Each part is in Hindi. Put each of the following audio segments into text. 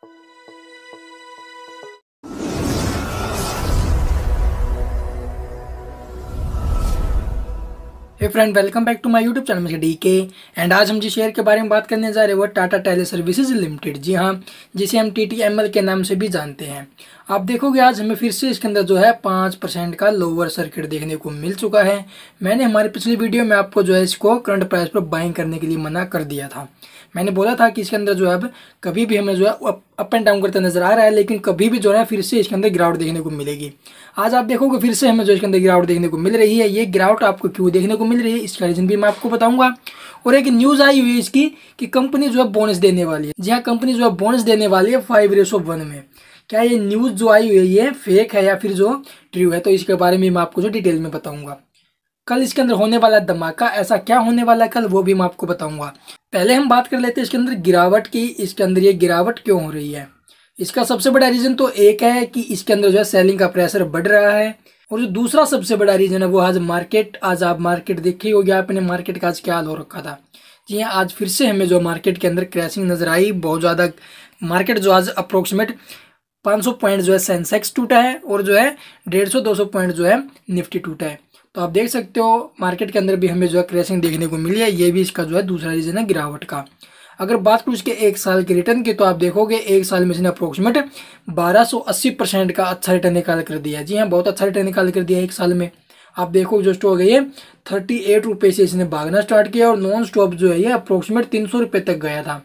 Thank you hey friend welcome back to my YouTube channel मुझे डी के एंड आज हम जिस शेयर के बारे में बात करने जा रहे हैं वो टाटा टेली सर्विसेज लिमिटेड जी हाँ जिसे हम टी टी एम एल के नाम से भी जानते हैं आप देखोगे आज हमें फिर से इसके अंदर जो है पाँच परसेंट का लोअर सर्किट देखने को मिल चुका है मैंने हमारे पिछली वीडियो में आपको जो है इसको करंट प्राइस पर बाइंग करने के लिए मना कर दिया था मैंने बोला था कि इसके अंदर जो है अब कभी भी हमें जो है अप एंड डाउन करता नजर आ रहा है लेकिन कभी भी जो है फिर से इसके अंदर गिरावट देखने को मिलेगी आज आप देखोगे फिर से हमें जो इसके अंदर गिरावट देखने को मिल रही है ये गिरावट आपको क्यों देखने को मिल बन रही है इसका रीज़न भी मैं आपको बताऊंगा और एक न्यूज़ आई हुई है इसकी कि कंपनी जो है बोनस देने वाली है जी हाँ कंपनी जो है बोनस देने वाली है फाइव रेसो वन में क्या ये न्यूज़ जो आई हुई है ये फेक है या फिर जो ट्रू है तो इसके बारे में मैं आपको जो डिटेल में बताऊंगा कल इसके अंदर होने वाला धमाका ऐसा क्या होने वाला है कल वो भी मैं आपको बताऊंगा पहले हम बात कर लेते हैं इसके अंदर गिरावट की इसके अंदर ये गिरावट क्यों हो रही है इसका सबसे बड़ा रीज़न तो एक है कि इसके अंदर जो है सेलिंग का प्रेशर बढ़ रहा है और जो दूसरा सबसे बड़ा रीज़न है वो आज मार्केट आज आप मार्केट देखे हो गया आपने मार्केट का आज क्या हाल हो रखा था जी हाँ आज फिर से हमें जो मार्केट के अंदर क्रैशिंग नज़र आई बहुत ज़्यादा मार्केट जो आज अप्रोक्सीमेट 500 पॉइंट जो है सेंसेक्स टूटा है और जो है 150 200 पॉइंट जो है निफ्टी टूटा है तो आप देख सकते हो मार्केट के अंदर भी हमें जो है क्रैशिंग देखने को मिली है ये भी इसका जो है दूसरा रीज़न है गिरावट का अगर बात करूँ इसके एक साल के रिटर्न की तो आप देखोगे एक साल में इसने अप्रोक्सीमेट 1280 परसेंट का अच्छा रिटर्न निकाल कर दिया जी हाँ बहुत अच्छा रिटर्न निकाल कर दिया एक साल में आप देखो जो स्टॉक है ये थर्टी एट रुपये से इसने भागना स्टार्ट किया और नॉन स्टॉप जो है ये अप्रोक्सीमेट तीन सौ रुपये तक गया था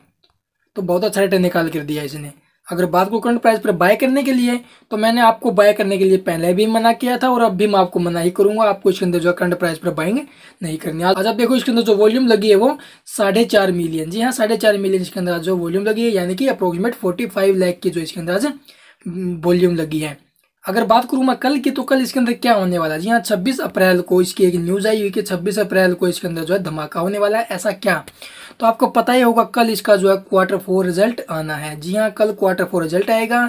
तो बहुत अच्छा रिटर्न निकाल कर दिया इसने अगर बात को करंट प्राइस पर बाय करने के लिए तो मैंने आपको बाय करने के लिए पहले भी मना किया था और अब भी मैं आपको मना ही करूंगा आपको इसके अंदर जो है करंट प्राइस पर बाइंग नहीं करनी आज आप देखो इसके अंदर जो वॉल्यूम लगी है वो साढ़े चार मिलियन जी हाँ साढ़े चार मिलियन इसके अंदर जो वॉल्यूम लगी है यानी कि अप्रोक्सीमेट फोर्टी फाइव लैख की जो इसके अंदर वॉल्यूम हम्म, लगी है अगर बात करूँ मैं कल की तो कल इसके अंदर क्या होने वाला है जी हाँ छब्बीस अप्रैल को इसकी एक न्यूज़ आई हुई कि छब्बीस अप्रैल को इसके अंदर जो है धमाका होने वाला है ऐसा क्या तो आपको पता ही होगा कल इसका जो है क्वार्टर फोर रिजल्ट आना है जी हाँ कल क्वार्टर फोर रिजल्ट आएगा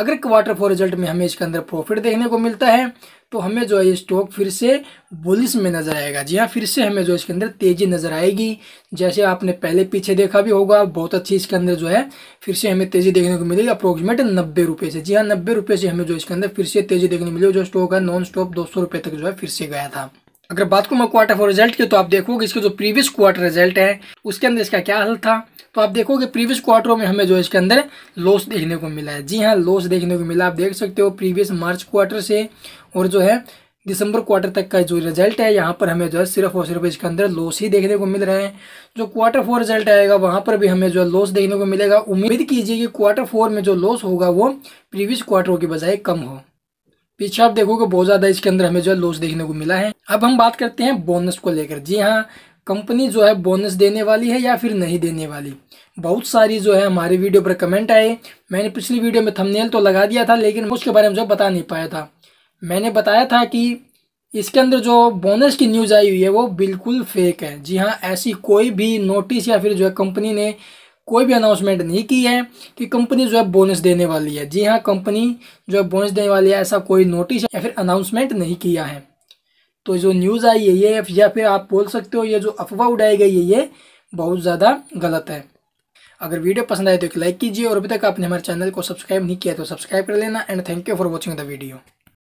अगर क्वार्टर फोर रिजल्ट में हमें इसके अंदर प्रॉफिट देखने को मिलता है तो हमें जो है ये स्टॉक फिर से बुलिस में नज़र आएगा जी हाँ फिर से हमें जो इसके अंदर तेज़ी नज़र आएगी जैसे आपने पहले पीछे देखा भी होगा बहुत अच्छी इसके अंदर जो है फिर से हमें तेज़ी देखने को मिलेगी अप्रोक्सीमेट नब्बे रुपये से जी हाँ नब्बे रुपये से हमें जो इसके अंदर फिर से तेज़ी देखने को मिलेगी जो स्टॉक है नॉन स्टॉप दो सौ रुपये तक जो है फिर से गया था अगर बात करूँ मैं क्वार्टर फोर रिजल्ट की तो आप देखोगे इसके जो प्रीवियस क्वार्टर रिजल्ट है उसके अंदर इसका क्या हल था तो आप देखोगे प्रीवियस क्वार्टरों में हमें जो इसके अंदर लॉस देखने को मिला है जी हाँ लॉस देखने को मिला आप देख सकते हो प्रीवियस मार्च क्वार्टर से और जो है दिसंबर क्वार्टर तक का जो रिजल्ट है यहाँ पर हमें जो है सिर्फ और सिर्फ इसके अंदर लॉस ही देखने को मिल रहे हैं जो क्वार्टर फोर रिजल्ट आएगा वहाँ पर भी हमें जो है लॉस देखने को मिलेगा उम्मीद कीजिए कि क्वार्टर फोर में जो लॉस होगा वो प्रीवियस क्वार्टरों के बजाय कम हो पीछे आप देखोगे बहुत ज़्यादा इसके अंदर हमें जो है लॉस देखने को मिला है अब हम बात करते हैं बोनस को लेकर जी हाँ कंपनी जो है बोनस देने वाली है या फिर नहीं देने वाली बहुत सारी जो है हमारे वीडियो पर कमेंट आए मैंने पिछली वीडियो में थंबनेल तो लगा दिया था लेकिन उसके बारे में जो बता नहीं पाया था मैंने बताया था कि इसके अंदर जो बोनस की न्यूज़ आई हुई है वो बिल्कुल फेक है जी हाँ ऐसी कोई भी नोटिस या फिर जो है कंपनी ने कोई भी अनाउंसमेंट नहीं की है कि कंपनी जो है बोनस देने वाली है जी हाँ कंपनी जो है बोनस देने वाली है ऐसा कोई नोटिस या फिर अनाउंसमेंट नहीं किया है तो जो न्यूज़ आई है ये या फिर आप बोल सकते हो ये जो अफवाह उड़ाई गई है ये बहुत ज़्यादा गलत है अगर वीडियो पसंद आए तो एक लाइक कीजिए और अभी तक आपने हमारे चैनल को सब्सक्राइब नहीं किया तो सब्सक्राइब कर लेना and thank you for watching the video